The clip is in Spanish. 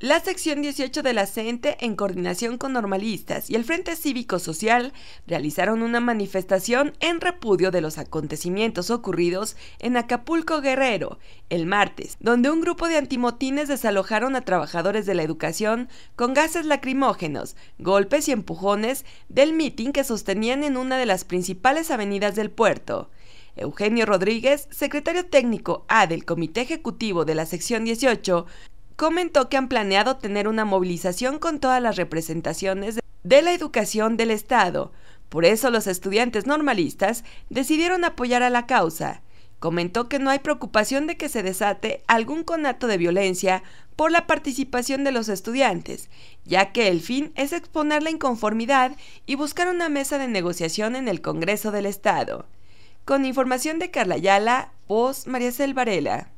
La sección 18 de la CENTE, en coordinación con normalistas y el Frente Cívico Social, realizaron una manifestación en repudio de los acontecimientos ocurridos en Acapulco Guerrero el martes, donde un grupo de antimotines desalojaron a trabajadores de la educación con gases lacrimógenos, golpes y empujones del mitin que sostenían en una de las principales avenidas del puerto. Eugenio Rodríguez, secretario técnico A del Comité Ejecutivo de la Sección 18, comentó que han planeado tener una movilización con todas las representaciones de la educación del Estado. Por eso los estudiantes normalistas decidieron apoyar a la causa. Comentó que no hay preocupación de que se desate algún conato de violencia por la participación de los estudiantes, ya que el fin es exponer la inconformidad y buscar una mesa de negociación en el Congreso del Estado. Con información de Carla Ayala, voz María Selvarela.